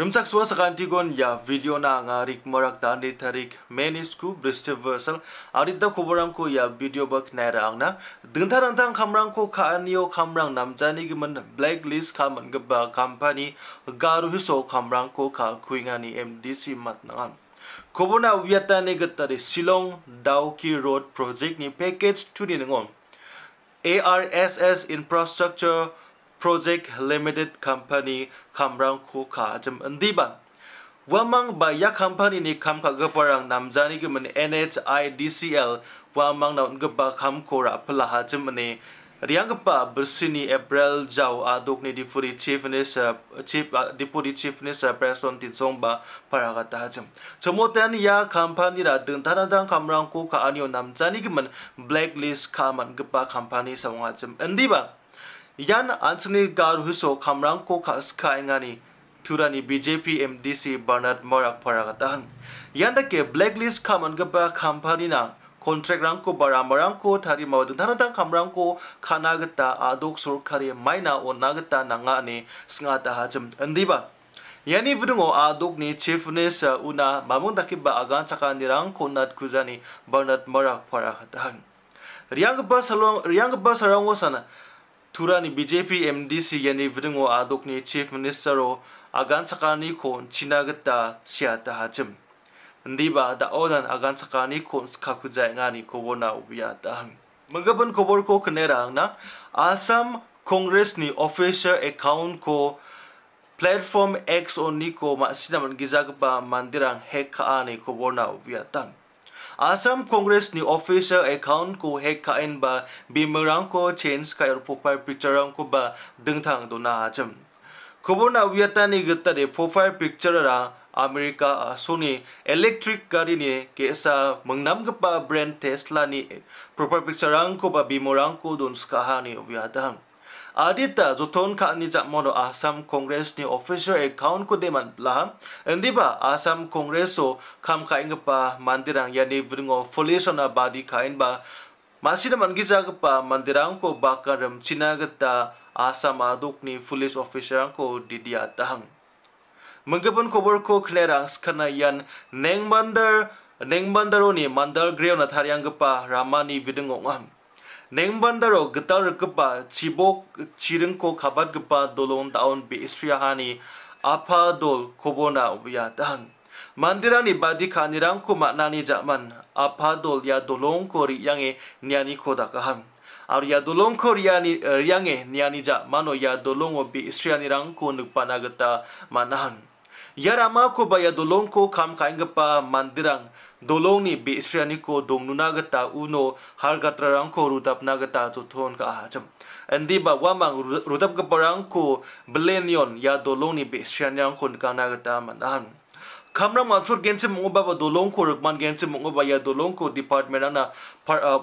Rimsak swa sakantigon ya video na ngarik marak da ni tarik menis ku bristiversal arida koboram ko ya video bak naira angna dengtar antang kamrang ko kaanio kamrang namjani giman blacklist kaman gaba company garu hiso kamrang ko ka kuingani MDC mat nangan Kobona wiata ne gatari Silong Dauki Road project ni package tu ni ngon ARSS infrastructure Project Limited Company kamrang ku ka jam endiban. Wamang baya company ni kam ka geparang namjani gemen NHIDCL wamang naun geba kam kora pelaha jemene Riang kepa bersini April Jau aduk ni deputy chief minister chief uh, deputy chief minister Preston Titsomba para kata hajam. Cemotan ya kampani ra dentana dang kamrang ku ka anio namjani gemen blacklist kaman kepa kampani sawang hajam. Endi bang. Yan Anthony Garhuso Kamrang ko khas khai ngani Turani BJP MDC Bernard Morak Paragatahan Yan da ke blacklist khaman ga ba khampari na contract rang ko bara marang ko thari ma da dhana da khamrang ko khana ga ta adok sur khare maina o nagata na nga ne snga ta ha jam andiba Yani vrungo adok ne chiefness una mamung dakiba aga थुरानी BJP M D C यानी आदोक ने chief minister आगान सका खोन छिनागत्ता दीबा दाओन आगान सका खोन खाखुजाई खबर नागबन खबर को खेरा आसाम कांग्रेस ने ऑफिशियल अकाउंट को प्लेटफॉर्म एक्स ओ नि को मासीना गिजागप मंदिर हेक खा खबर नाउ भी आसाम कंग्रेसनि अफिसआ एकाउन्टखौ हेक खाइनबा बिमोरांखौ चेन्ज खायर प्रोफाइल पिक्चरांखौ बा दोंथां दना हाजम खबर नावियातानि गोत्तानि प्रोफाइल पिक्चरा अमेरिका सोनि इलेक्ट्रिक गारिनि केसा मोंनामगोबा ब्रेन्ड टेस्लानि प्रोफाइल पिक्चरांखौ बा बिमोरांखौ दनस्काहानि अबियादां adita zuton kha ni jakmo asam assam congress ni official account ko deman laha endiba assam congress o kham kha pa mandirang yani bringo police ona badi kain ba masih naman pa mandirang ko bakaram asam assam ni police official ko didia tahang pun kobor ko klerang skana yan neng bandar neng bandaroni mandar greu na tharyang gepa ramani bideng ngam 냉반다로 그따르 급바 지복 지른코 가밭 급바 돌온 다운 비 이스리아하니 아파돌 고보나 우야단 만디라니 바디 카니랑코 마나니 자만 아파돌 야 돌온 코리 양에 니아니 코다가함 아리야 돌온 코리아니 양에 니아니 자만오 야 돌온 오비 이스리아니랑 코 늑바나겠다 만한 yarama ko ba ya dolong ko kam kaing ga pa mandirang dolong ni bi isriani ko dongnuna ga ta uno har ga trarang ko rutap na ga ta zu thon ka ha cham andi ba wa mang rutap ga parang ko blenion ya dolong ni bi isriani ang kon ka na ga ta manan kamra ma chur gen chim ngoba ba dolong ko rukman gen chim ngoba ya dolong ko department na ah,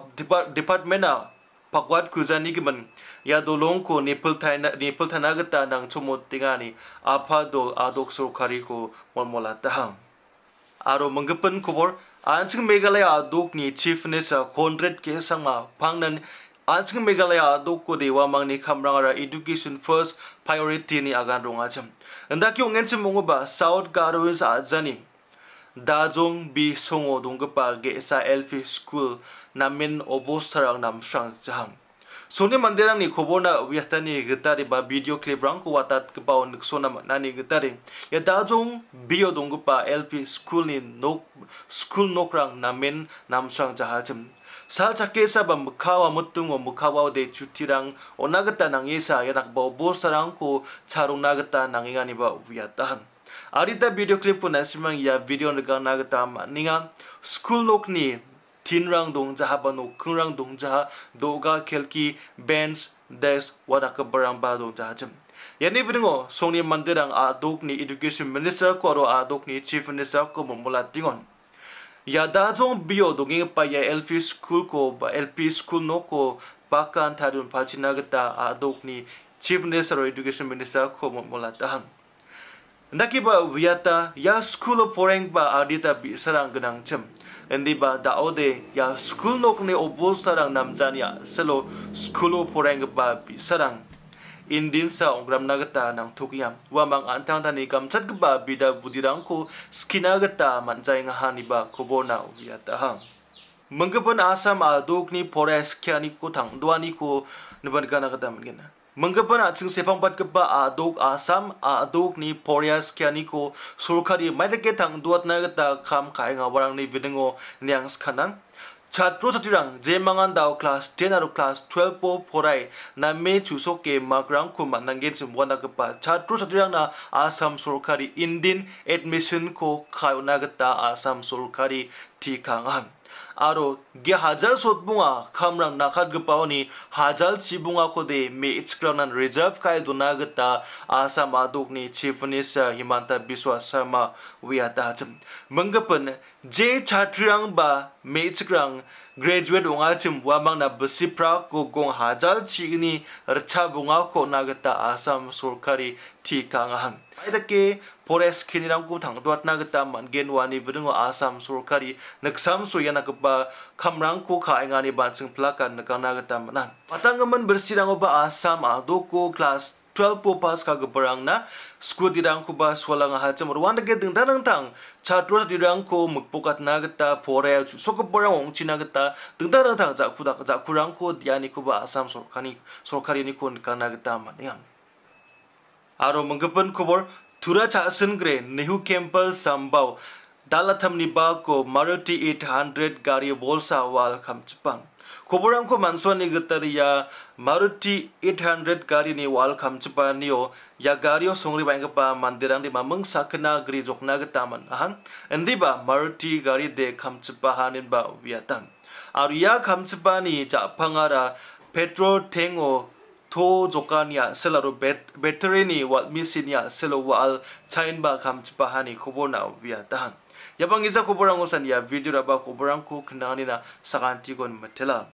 department na pakwat kuza ni gman ya do long ko nepal thai na nepal thana ga ta nang chumo tinga ni apha do adok so khari ko mol mola ta ha aro mangapan khobor anching megalaya adok ni chief ne sa konrad ke sanga phangnan anching megalaya adok ko dewa mang ni khamra ra education first priority ni agan ronga cham anda ki ongen chim mongoba south garwins namin obostarang nam sang jam suni mandiram ni khobona wiatani gitari ba video clip rang ku watat ke paun ke sona ma nani gitari ya da jong bio dong pa lp school ni no school no krang namin nam sang jaha jam sal chakke sa ba mukhawa wa mutung wa mukha de chutti rang onagata nang yesa ya nak ba obostarang ku charung nagata nang ingani ba wiatahan ཁས video clip ཁས ཁས ཁས ཁས ཁས ཁས ཁས ཁས ཁས ཁས thin rang dong jaha bano khung rang dong jaha doga khelki bench desk waraka barang ba dong jaha chim yani vidingo songni mandirang a dokni education minister ko ro a dokni chief minister ko momola tingon ya da jong bio donging pa ya lp school ko ba lp school no ko pakan tharun phachina gata a dokni chief minister education minister ko momola tahan Nakiba wiyata ya school poreng ba adita bisarang genang cem. Hindi ba daode ya school nokne obo sarang namzania ya, selo skulo poreng ba sarang. Indin sa ongram nagata nang tukiam wamang antang tani kam chat ba bida budirang ko skinagata manjay nga haniba kubona ubiatahang. Menggepon asam aduk ni pores kianiku tang duaniku nebar gana kata mengenang. มังกรปนาซึ่งเสพังบัดกบ้าอาดูกอาซามอาดูกนี่พอร์ยาสกี้นี่ก็สุรคดีไม่ได้เกิดทางดวดนักตาคำขายงาวรังนี่วิ่งโอเนียงสขนังชาตรู้สติรังเจมังันดาวคลาสเจนารุคลาสทเวลปพอไรนั้นเมจูโซเกมากรังคุมันนังเกนซสมวันนักบ้าชาตรู้สติรังน่ะอาซามสุรคดีอินดินเอ็ดมิชันก็ขายนักตาอาซัมสุรคดีที่ขังอัน आरो ग्या हाजाल सोत्भूंगा खम्रं नाकाट गपाओनी हाजाल चीबूंगा को दे मेचकरणन रिजर्फ आसाम अधूग नीचीफ निस इमानता बिश्वास सर्मा वियाता हाच्छ। जे चात्रांग बा मेचकरण graduate wonga chimwa bang na besipra ko gong hajal chigni rcha bunga ko nagata asam sorkari tikangahan aidake pores kinirang ku thangduat nagata mangen wani bringo asam sorkari naksam soyana keba kamrang ku khaingani bansing plakan nakanagata manan patangaman bersirang oba asam adoko class 12 po pas ka geperang na school dirang ko ba swala nga hacham ruanda ge ding danang tang chatro dirang ko mukpokat na gata pore so ko perang ong china gata ding danang tang ja khuda ja khurang ko diani ko ba asam sorkani sorkari ni kon ka na gata man yang aro manggepen khobor thura chasen gre nehu campus sambau दालाथामनि बाको मारुति 800 गारि बलसा वाल खामचिपां खबरांखौ मानसुवानि गोतारिया मारुति 800 गारिनि वाल खामचिपानियो या गारियो सोंरि बायंगपा मानदिरांदि मामं साखना ग्रि जखना गतामन हां एन्दिबा मारुति गारि दे खामचिपा हानिनबा वियातां आरो या खामचिपानि जाफाङारा पेट्रोल थेङो थो जोकानिया सेलारो बेट बेटरीनि वाल मिसिनिया सेलो वाल चाइनबा खामचिपा हानि खबरना Yabang isa kuburang usan ya video raba kuburang kuk nangani na sakanti kon matela.